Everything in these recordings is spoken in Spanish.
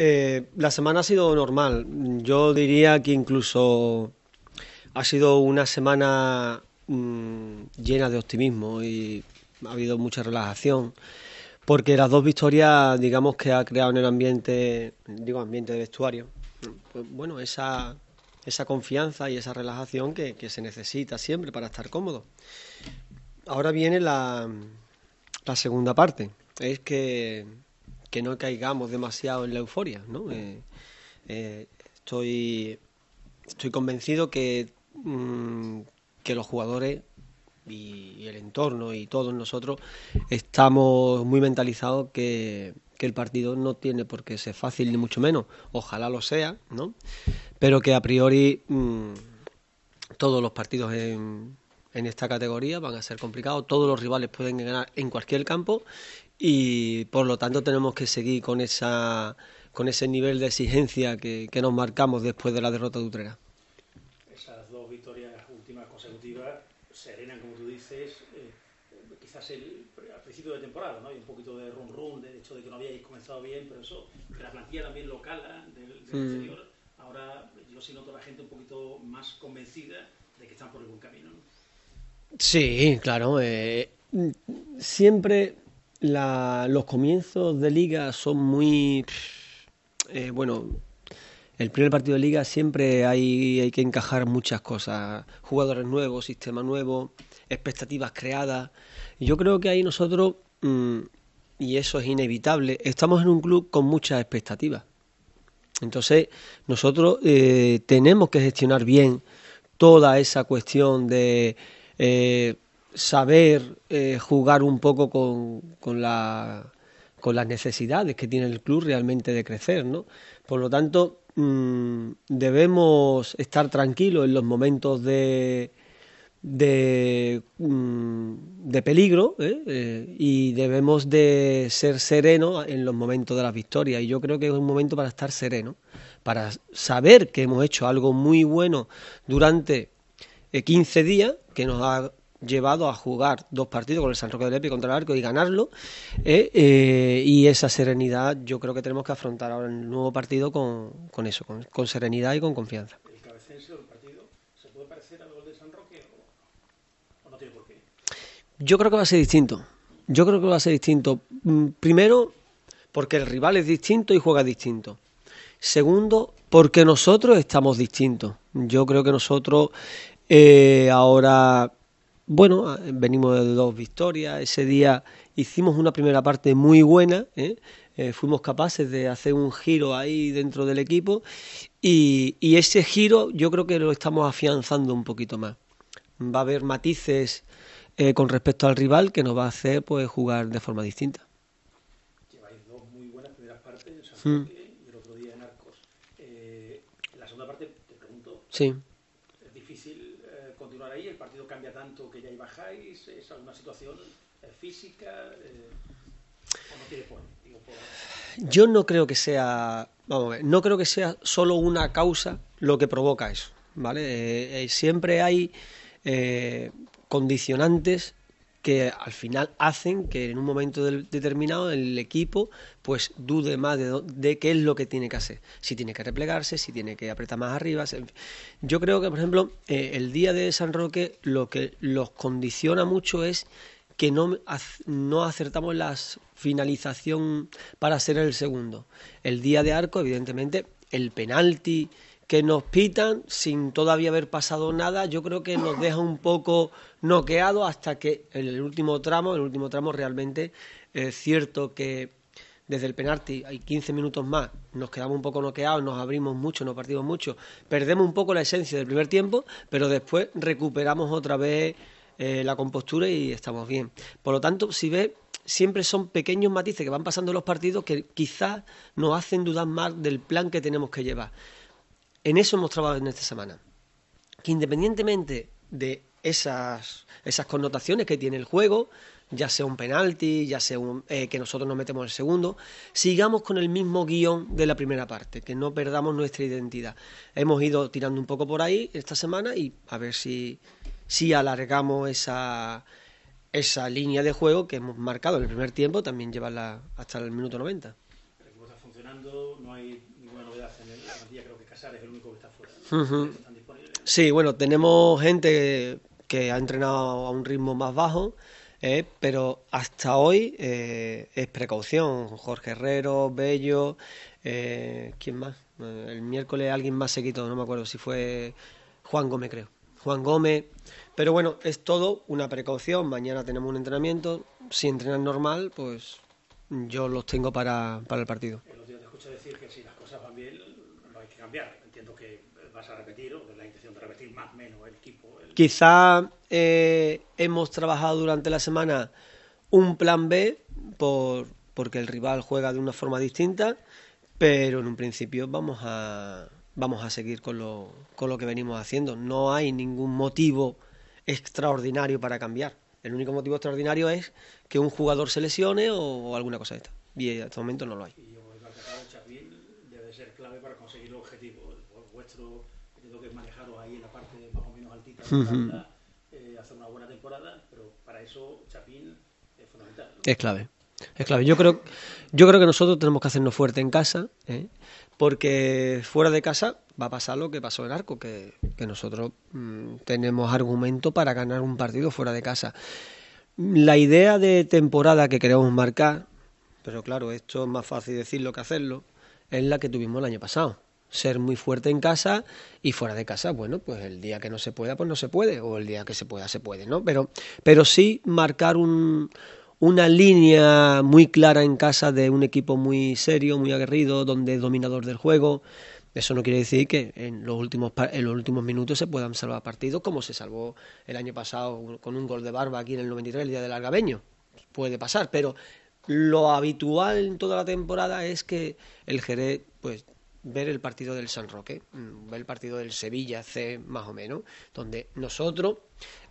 Eh, la semana ha sido normal. Yo diría que incluso ha sido una semana mm, llena de optimismo y ha habido mucha relajación. Porque las dos victorias, digamos que ha creado en el ambiente, digo ambiente de vestuario, pues, bueno, esa, esa confianza y esa relajación que, se necesita siempre para estar cómodo. Ahora viene la, la segunda parte, es que que no caigamos demasiado en la euforia, ¿no? Eh, eh, estoy, estoy convencido que, mm, que los jugadores y, el entorno y todos nosotros estamos muy mentalizados que, el partido no tiene por qué ser fácil, ni mucho menos. Ojalá lo sea, ¿no? Pero que a priori mm, todos los partidos en, en esta categoría, van a ser complicados. Todos los rivales pueden ganar en cualquier campo y por lo tanto tenemos que seguir con esa con ese nivel de exigencia que, que nos marcamos después de la derrota de Utrera. Esas dos victorias últimas consecutivas serenan, como tú dices, eh, quizás el, al principio de temporada, ¿no? Hay un poquito de rum rum, de hecho de que no habíais comenzado bien, pero eso, la plantilla también local ¿eh? del, del mm. ahora yo sí noto a la gente un poquito más convencida de que están por el buen camino. ¿no? Sí, claro. Eh, siempre la, los comienzos de liga son muy... Eh, bueno, el primer partido de liga siempre hay, hay que encajar muchas cosas. Jugadores nuevos, sistema nuevo, expectativas creadas. Yo creo que ahí nosotros, mm, y eso es inevitable, estamos en un club con muchas expectativas. Entonces, nosotros eh, tenemos que gestionar bien toda esa cuestión de eh, saber eh, jugar un poco con, la, con, las necesidades que tiene el club realmente de crecer, ¿no? Por lo tanto, mm, debemos estar tranquilos en los momentos de, de, mm, peligro ¿eh? y debemos de ser serenos en los momentos de las victorias. Y yo creo que es un momento para estar sereno, para saber que hemos hecho algo muy bueno durante 15 eh, días que nos ha llevado a jugar dos partidos con el San Roque del Epi contra el Arco y ganarlo. ¿eh? Eh, y esa serenidad yo creo que tenemos que afrontar ahora el nuevo partido con, con eso, con, serenidad y con confianza. ¿El Yo creo que va a ser distinto. Yo creo que va a ser distinto. Mm, primero, porque el rival es distinto y juega distinto. Segundo, porque nosotros estamos distintos. Yo creo que nosotros eh, ahora, bueno, venimos de dos victorias. Ese día hicimos una primera parte muy buena. ¿eh? Eh, fuimos capaces de hacer un giro ahí dentro del equipo y, ese giro yo creo que lo estamos afianzando un poquito más. Va a haber matices con respecto al rival que nos va a hacer pues jugar de forma distinta. Lleváis dos muy buenas primeras partes mm. en Arcos. la segunda parte, te pregunto, sí. ¿es difícil continuar ahí, el partido cambia tanto que ya ahí bajáis, es alguna situación eh, física eh, tiene Yo no creo que sea, vamos no creo que sea solo una causa lo que provoca eso, ¿vale? Eh, siempre hay condicionantes que al final hacen que en un momento determinado el equipo pues dude más de, de, qué es lo que tiene que hacer. Si tiene que replegarse, si tiene que apretar más arriba. Yo creo que, por ejemplo, eh, el día de San Roque lo que los condiciona mucho es que no, no acertamos la finalización para ser el segundo. El día de arco, evidentemente, el penalti que nos pitan sin todavía haber pasado nada, yo creo que nos deja un poco noqueado hasta que en el último tramo, el último tramo realmente es cierto que desde el penalti hay 15 minutos más, nos quedamos un poco noqueados, nos abrimos mucho, nos partimos mucho, perdemos un poco la esencia del primer tiempo, pero después recuperamos otra vez eh, la compostura y estamos bien. Por lo tanto, si ves, siempre son pequeños matices que van pasando en los partidos que quizás nos hacen dudar más del plan que tenemos que llevar en eso hemos trabajado en esta semana. Que independientemente de esas, esas connotaciones que tiene el juego, ya sea un penalti, ya sea eh, que nosotros nos metemos el segundo, sigamos con el mismo guión de la primera parte, que no perdamos nuestra identidad. Hemos ido tirando un poco por ahí esta semana y a ver si, alargamos esa, línea de juego que hemos marcado en el primer tiempo, también llevarla hasta el minuto 90. Sí, bueno, tenemos gente que ha entrenado a un ritmo más bajo. Eh, pero hasta hoy eh, es precaución. Jorge Herrero, Bello, eh, ¿quién más? Eh, el miércoles alguien más se quitó, no me acuerdo si fue Juan Gómez, creo. Juan Gómez. Pero bueno, es todo una precaución. Mañana tenemos un entrenamiento. Si entrenan normal, pues yo los tengo para, el partido. te decir que hay que cambiar. Entiendo que vas a repetir, o la intención de repetir más menos el equipo. Quizá eh, hemos trabajado durante la semana un plan B por, porque el rival juega de una forma distinta, pero en un principio vamos a, vamos a seguir con lo, con lo que venimos haciendo. No hay ningún motivo extraordinario para cambiar. El único motivo extraordinario es que un jugador se lesione o, alguna cosa de esta. Y en este momento no lo hay. Eh, hacer una buena temporada, pero para eso Chapín es fundamental. Es clave. Es clave. Yo creo, yo creo que nosotros tenemos que hacernos fuerte en casa, ¿eh? porque fuera de casa va a pasar lo que pasó en Arco, que, nosotros mm, tenemos argumento para ganar un partido fuera de casa. La idea de temporada que queremos marcar, pero claro, esto es más fácil decirlo que hacerlo, es la que tuvimos el año pasado ser muy fuerte en casa y fuera de casa, bueno, pues el día que no se pueda, pues no se puede, o el día que se pueda, se puede, ¿no? Pero, pero sí marcar una línea muy clara en casa de un equipo muy serio, muy aguerrido, donde es dominador del juego. Eso no quiere decir que en los últimos en los últimos minutos se puedan salvar partidos como se salvó el año pasado con un gol de barba aquí en el 93 el día del Algabeño. Puede pasar, pero lo habitual en toda la temporada es que el Jerez pues ver el partido del San Roque, mm, ver el partido del Sevilla C más o menos, donde nosotros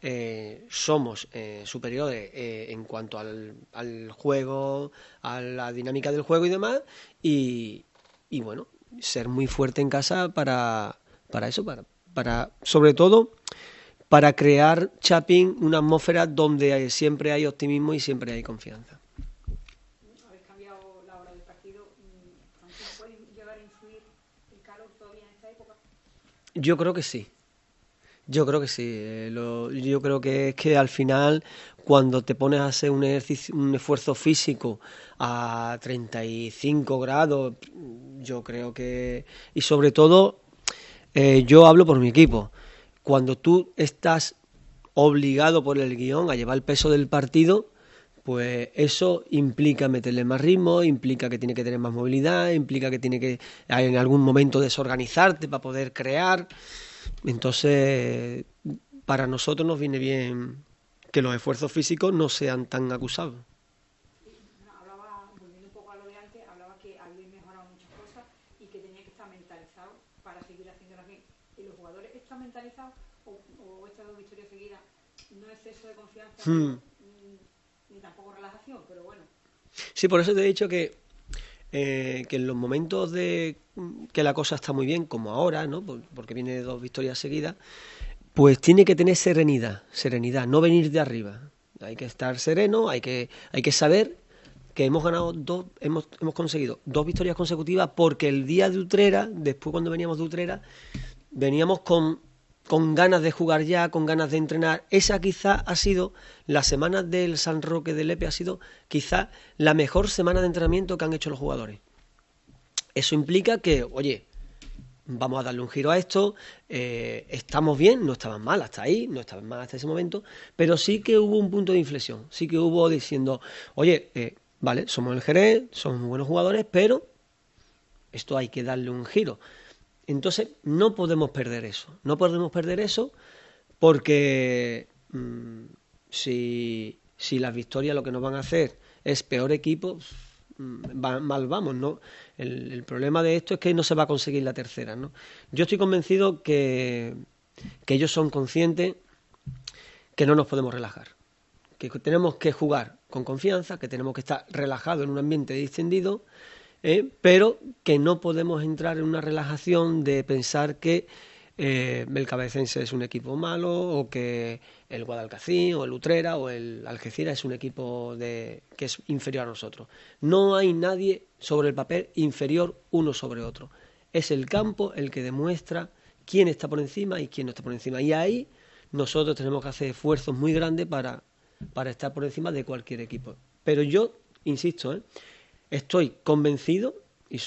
eh, somos eh, superiores eh, en cuanto al, juego, a la dinámica del juego y demás, y, y bueno, ser muy fuerte en casa para, para eso, para, para sobre todo para crear Chapin una atmósfera donde siempre hay optimismo y siempre hay confianza. Yo creo que sí. Yo creo que sí. Eh, yo creo que es que al final, cuando te pones a hacer un, esfuerzo físico a 35 grados, yo creo que. Y sobre todo, eh, yo hablo por mi equipo. Cuando tú estás obligado por el guión a llevar el peso del partido, pues eso implica meterle más ritmo, implica que tiene que tener más movilidad, implica que tiene que en algún momento desorganizarte para poder crear. Entonces, para nosotros nos viene bien que los esfuerzos físicos no sean tan acusados. Hablaba, volviendo un poco a lo de antes, hablaba que alguien mejora muchas cosas y que tenía que estar mentalizado para seguir haciendo la misma. ¿Y los jugadores están mentalizados o están en una historia seguida? ¿No es exceso de confianza? Hmm. Sí, por eso te he dicho que, eh, que en los momentos de que la cosa está muy bien, como ahora, ¿no? porque viene dos victorias seguidas, pues tiene que tener serenidad, serenidad, no venir de arriba. Hay que estar sereno, hay que, hay que saber que hemos ganado dos, hemos, hemos conseguido dos victorias consecutivas porque el día de Utrera, después cuando veníamos de Utrera, veníamos con con ganas de jugar ya, con ganas de entrenar. Esa quizá ha sido, la semana del San Roque de Lepe ha sido quizá la mejor semana de entrenamiento que han hecho los jugadores. Eso implica que, oye, vamos a darle un giro a esto, eh, estamos bien, no estaban mal hasta ahí, no estaban mal hasta ese momento, pero sí que hubo un punto de inflexión, sí que hubo diciendo, oye, eh, vale, somos el Jerez, somos buenos jugadores, pero esto hay que darle un giro. Entonces no podemos perder eso, no podemos perder eso porque mm, si, las victorias lo que nos van a hacer es peor equipo, mm, mal vamos, ¿no? El, problema de esto es que no se va a conseguir la tercera, ¿no? Yo estoy convencido que, que ellos son conscientes que no nos podemos relajar, que tenemos que jugar con confianza, que tenemos que estar relajados en un ambiente distendido ¿eh? pero que no podemos entrar en una relajación de pensar que eh, el Cabecense es un equipo malo o que el Guadalcacín o el Utrera o el Algeciras es un equipo de, que es inferior a nosotros. No hay nadie sobre el papel inferior uno sobre otro. Es el campo el que demuestra quién está por encima y quién no está por encima. Y ahí nosotros tenemos que hacer esfuerzos muy grandes para, para estar por encima de cualquier equipo. Pero yo, insisto, ¿eh? estoy convencido y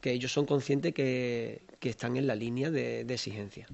que ellos son conscientes que, están en la línea de exigencia.